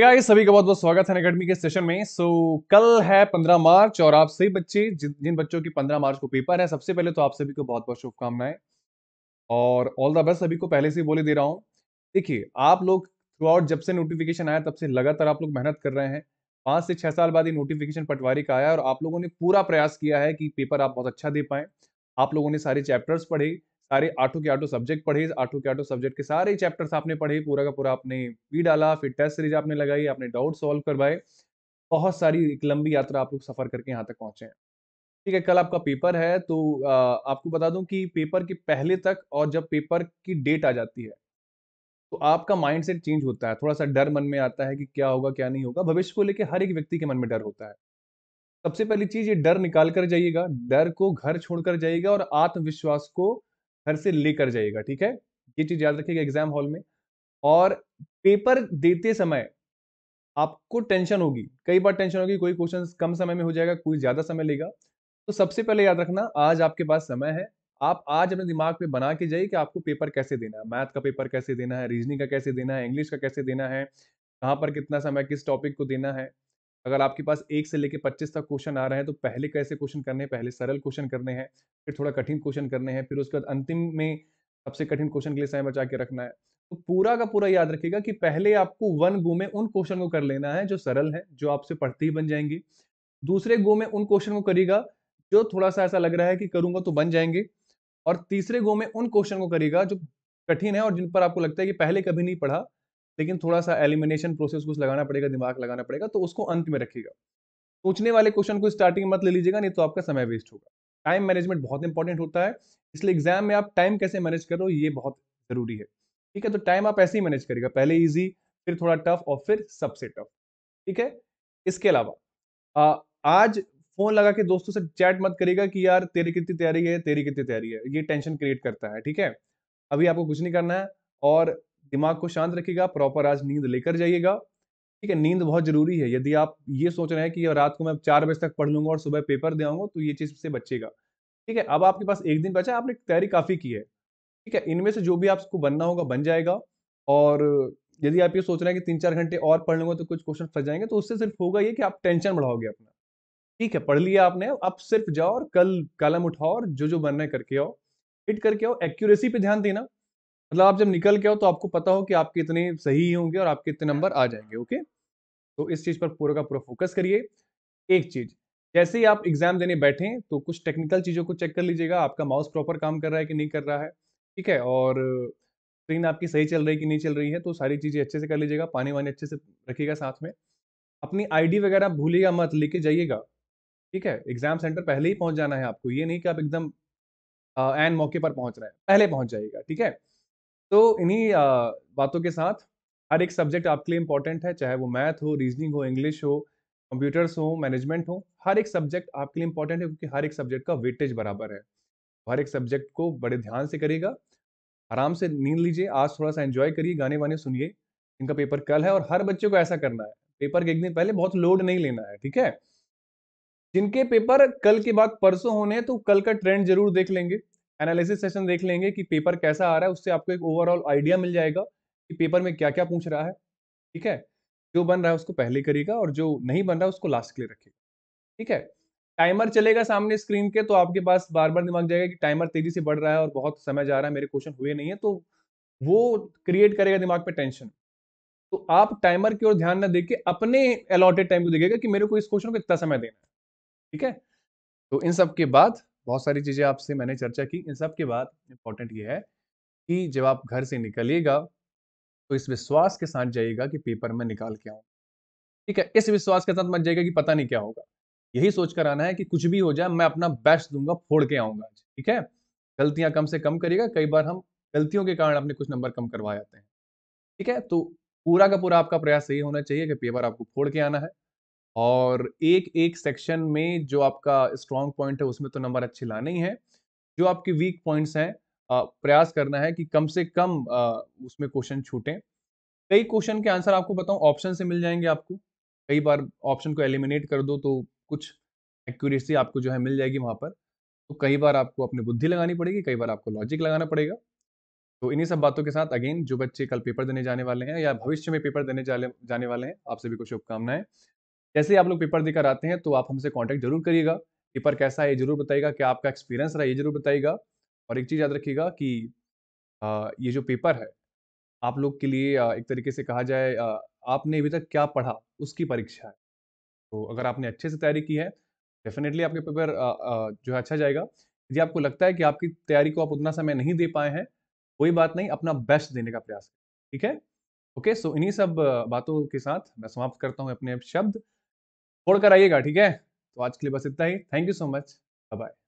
guys, सभी का बहुत बहुत स्वागत है अकेडमी के सेशन में सो so, कल है 15 मार्च और आप सभी बच्चे जिन जिन बच्चों की 15 मार्च को पेपर है सबसे पहले तो आप सभी को बहुत बहुत शुभकामनाएं और ऑल द बेस्ट सभी को पहले से ही बोले दे रहा हूँ देखिए आप लोग थ्रू आउट जब से नोटिफिकेशन आया तब से लगातार आप लोग मेहनत कर रहे हैं पाँच से छः साल बाद ये नोटिफिकेशन पटवारी का आया और आप लोगों ने पूरा प्रयास किया है कि पेपर आप बहुत अच्छा दे पाएँ आप लोगों ने सारे चैप्टर्स पढ़े सारे आठों के आठों सब्जेक्ट पढ़े आठों के आठों सब्जेक्ट के सारे चैप्टर्स आपने पढ़े पूरा का पूरा आपने पी डाला फिर टेस्ट सीरीज आपने लगाई आपने डाउट सॉल्व करवाए बहुत सारी एक लंबी यात्रा आप लोग सफ़र करके यहाँ तक पहुँचे हैं ठीक है कल आपका पेपर है तो आ, आपको बता दूं कि पेपर के पहले तक और जब पेपर की डेट आ जाती है तो आपका माइंडसेट चेंज होता है थोड़ा सा डर मन में आता है कि क्या होगा क्या नहीं होगा भविष्य को लेकर हर एक व्यक्ति के मन में डर होता है सबसे पहली चीज ये डर निकाल कर जाइएगा डर को घर छोड़कर जाइएगा और आत्मविश्वास को घर से लेकर जाइएगा ठीक है ये चीज़ याद रखिएगा एग्जाम हॉल में और पेपर देते समय आपको टेंशन होगी कई बार टेंशन होगी कोई क्वेश्चन कम समय में हो जाएगा कोई ज़्यादा समय लेगा तो सबसे पहले याद रखना आज आपके पास समय है आप आज अपने दिमाग पे बना के जाइए कि आपको पेपर कैसे देना है मैथ का पेपर कैसे देना है रीजनिंग का कैसे देना है इंग्लिश का कैसे देना है कहाँ पर कितना समय किस टॉपिक को देना है अगर आपके पास एक से लेकर पच्चीस तक क्वेश्चन आ रहे हैं तो पहले कैसे क्वेश्चन करने हैं पहले सरल क्वेश्चन करने हैं फिर थोड़ा कठिन क्वेश्चन करने हैं फिर उसके बाद अंतिम में सबसे कठिन क्वेश्चन के लिए समय बचा के रखना है तो पूरा का पूरा याद रखिएगा कि पहले आपको वन गो में उन क्वेश्चन को कर लेना है जो सरल है जो आपसे पढ़ते ही बन जाएंगे दूसरे गो में उन क्वेश्चन को करेगा जो थोड़ा सा ऐसा लग रहा है कि करूंगा तो बन जाएंगे और तीसरे गो में उन क्वेश्चन को करेगा जो कठिन है और जिन पर आपको लगता है कि पहले कभी नहीं पढ़ा लेकिन थोड़ा सा एलिमिनेशन प्रोसेस कुछ लगाना पड़ेगा दिमाग लगाना पड़ेगा तो उसको अंत में रखिएगा सोचने वाले क्वेश्चन को स्टार्टिंग मत ले लीजिएगा नहीं तो आपका समय वेस्ट होगा टाइम मैनेजमेंट बहुत इंपॉर्टेंट होता है इसलिए एग्जाम में आप टाइम कैसे मैनेज करो ये बहुत जरूरी है ठीक है तो टाइम आप ऐसे ही मैनेज करेगा पहले ईजी फिर थोड़ा टफ और फिर सबसे टफ ठीक है इसके अलावा आज फोन लगा के दोस्तों से चैट मत करेगा कि यार तेरी कितनी तैयारी है तेरी कितनी तैयारी है ये टेंशन क्रिएट करता है ठीक है अभी आपको कुछ नहीं करना है और दिमाग को शांत रखिएगा प्रॉपर आज नींद लेकर जाइएगा ठीक है नींद बहुत जरूरी है यदि आप ये सोच रहे हैं कि रात को मैं चार बजे तक पढ़ लूंगा और सुबह पेपर दे आऊंगा तो ये चीज़ से बचेगा ठीक है अब आपके पास एक दिन बचा आपने तैयारी काफ़ी की है ठीक है इनमें से जो भी आपको बनना होगा बन जाएगा और यदि आप ये सोच रहे हैं कि तीन चार घंटे और पढ़ लूंगा तो कुछ क्वेश्चन फंस जाएंगे तो उससे सिर्फ होगा ये कि आप टेंशन बढ़ाओगे अपना ठीक है पढ़ लिया आपने आप सिर्फ जाओ और कल कलम उठाओ और जो जो बनना है करके आओ हिट करके आओ एक्यूरेसी पे ध्यान देना मतलब आप जब निकल के आओ तो आपको पता हो कि आपके इतने सही होंगे और आपके इतने हाँ। नंबर आ जाएंगे ओके तो इस चीज़ पर पूरा का पूरा फोकस करिए एक चीज़ जैसे ही आप एग्जाम देने बैठें तो कुछ टेक्निकल चीज़ों को चेक कर लीजिएगा आपका माउस प्रॉपर काम कर रहा है कि नहीं कर रहा है ठीक है और स्क्रीन आपकी सही चल रही है कि नहीं चल रही है तो सारी चीज़ें अच्छे से कर लीजिएगा पानी वानी अच्छे से रखिएगा साथ में अपनी आईडी वगैरह भूलिएगा मत लेके जाइएगा ठीक है एग्जाम सेंटर पहले ही पहुंच जाना है आपको ये नहीं कि आप एकदम एन मौके पर पहुंच रहे हैं पहले पहुंच जाइएगा ठीक है तो इन्हीं बातों के साथ हर एक सब्जेक्ट आपके लिए इंपॉर्टेंट है चाहे वो मैथ हो रीजनिंग हो इंग्लिश हो कंप्यूटर्स हो मैनेजमेंट हो हर एक सब्जेक्ट आपके लिए इंपॉर्टेंट है क्योंकि हर एक सब्जेक्ट का वेटेज बराबर है हर एक सब्जेक्ट को बड़े ध्यान से करिएगा आराम से नींद लीजिए आज थोड़ा सा एंजॉय करिए गाने वाने सुनिए इनका पेपर कल है और हर बच्चे को ऐसा करना है पेपर के एक दिन पहले बहुत लोड नहीं लेना है ठीक है जिनके पेपर कल के बाद परसों होने हैं तो कल का ट्रेंड जरूर देख लेंगे एनालिसिस सेशन देख लेंगे कि पेपर कैसा आ रहा है उससे आपको एक ओवरऑल आइडिया मिल जाएगा कि पेपर में क्या क्या पूछ रहा है ठीक है जो बन रहा है उसको पहले करेगा और जो नहीं बन रहा है उसको लास्ट के लिए रखेगा ठीक है टाइमर चलेगा सामने स्क्रीन के तो आपके पास बार बार दिमाग जाएगा कि टाइमर तेजी से बढ़ रहा है और बहुत समय जा रहा है मेरे क्वेश्चन हुए नहीं है तो वो क्रिएट करेगा दिमाग पे टेंशन तो आप टाइमर की ओर ध्यान ना देके अपने अलॉटेड टाइम को देखेगा कि मेरे को इस क्वेश्चन को इतना समय देना है ठीक है तो इन सब के बाद बहुत सारी चीज़ें आपसे मैंने चर्चा की इन सब के बाद इम्पॉर्टेंट ये है कि जब आप घर से निकलिएगा तो इस विश्वास के साथ जाइएगा कि पेपर में निकाल के आऊँ ठीक है इस विश्वास के साथ मत जाइएगा कि पता नहीं क्या होगा यही सोचकर आना है कि कुछ भी हो जाए मैं अपना बेस्ट दूंगा फोड़ के आऊँगा ठीक है गलतियाँ कम से कम करिएगा कई बार हम गलतियों के कारण अपने कुछ नंबर कम करवा जाते हैं ठीक है तो पूरा का पूरा आपका प्रयास यही होना चाहिए कि पेपर आपको फोड़ के आना है और एक एक सेक्शन में जो आपका स्ट्रॉन्ग पॉइंट है उसमें तो नंबर अच्छे लाने ही है जो आपके वीक पॉइंट्स हैं प्रयास करना है कि कम से कम उसमें क्वेश्चन छूटें कई क्वेश्चन के आंसर आपको बताऊं ऑप्शन से मिल जाएंगे आपको कई बार ऑप्शन को एलिमिनेट कर दो तो कुछ एक्यूरेसी आपको जो है मिल जाएगी वहाँ पर तो कई बार आपको अपनी बुद्धि लगानी पड़ेगी कई बार आपको लॉजिक लगाना पड़ेगा तो इन्हीं सब बातों के साथ अगेन जो बच्चे कल पेपर देने जाने वाले हैं या भविष्य में पेपर देने जाने वाले हैं आप सभी को शुभकामनाएं जैसे आप लोग पेपर देकर आते हैं तो आप हमसे कॉन्टैक्ट जरूर करिएगा पेपर कैसा है ये जरूर बताइएगा क्या आपका एक्सपीरियंस रहा ये जरूर बताइएगा और एक चीज़ याद रखिएगा कि आ, ये जो पेपर है आप लोग के लिए आ, एक तरीके से कहा जाए आ, आपने अभी तक क्या पढ़ा उसकी परीक्षा है तो अगर आपने अच्छे से तैयारी की है डेफिनेटली आपके पेपर जो है अच्छा जाएगा यदि आपको लगता है कि आपकी तैयारी को आप उतना समय नहीं दे पाए हैं कोई बात नहीं अपना बेस्ट देने का प्रयास ठीक है ओके सो इन्हीं सब बातों के साथ मैं समाप्त करता हूँ अपने शब्द छोड़ कर आइएगा ठीक है तो आज के लिए बस इतना ही thank you so much bye